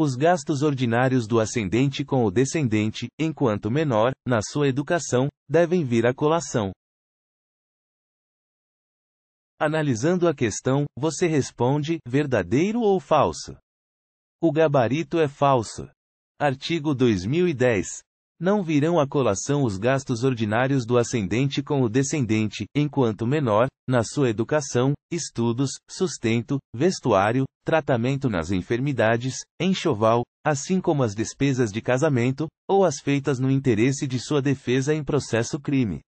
os gastos ordinários do ascendente com o descendente, enquanto menor, na sua educação, devem vir à colação. Analisando a questão, você responde: verdadeiro ou falso? O gabarito é falso. Artigo 2010 não virão à colação os gastos ordinários do ascendente com o descendente, enquanto menor, na sua educação, estudos, sustento, vestuário, tratamento nas enfermidades, enxoval, assim como as despesas de casamento, ou as feitas no interesse de sua defesa em processo crime.